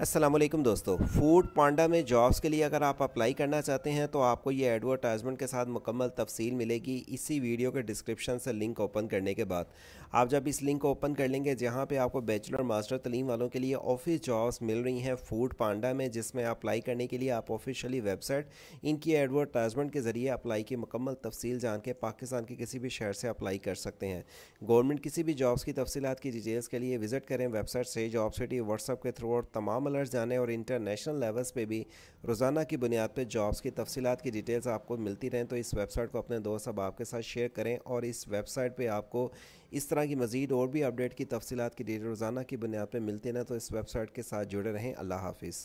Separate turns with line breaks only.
असलम दोस्तों फूड पांडा में जॉब्स के लिए अगर आप अप्लाई करना चाहते हैं तो आपको ये एडवर्टाइजमेंट के साथ मुकम्मल तफसील मिलेगी इसी वीडियो के डिस्क्रिप्शन से लिंक ओपन करने के बाद आप जब इस लिंक को ओपन कर लेंगे जहाँ पे आपको बैचलर मास्टर तलीम वालों के लिए ऑफिस जॉब्स मिल रही हैं फूड पांडा में जिसमें अप्लाई करने के लिए आप ऑफिशियली वेबसाइट इनकी एडवर्टाइजमेंट के ज़रिए अप्लाई की मुकम्मल तफसील जान के पाकिस्तान के किसी भी शहर से अप्लाई कर सकते हैं गवर्नमेंट किसी भी जॉब्स की तफसीत की डिटेल्स के लिए विजिट करें वेबसाइट से जॉब सिटी व्हाट्सअप के थ्रू और तमाम तमाम अलर्ट जाने और इंटरनेशनल लेवल्स पे भी रोज़ाना की बुनियाद पे जॉब्स की तफसीत की डिटेल्स आपको मिलती रहें तो इस वेबसाइट को अपने दोस्त अब आपके साथ शेयर करें और इस वेबसाइट पर आपको इस तरह की मज़ीद और भी अपडेट की तफसीत की डिटेल रोज़ाना की बुनियाद पर मिलती रहें तो इस वेबसाइट के साथ जुड़े रहें अल्लाह हाफिज़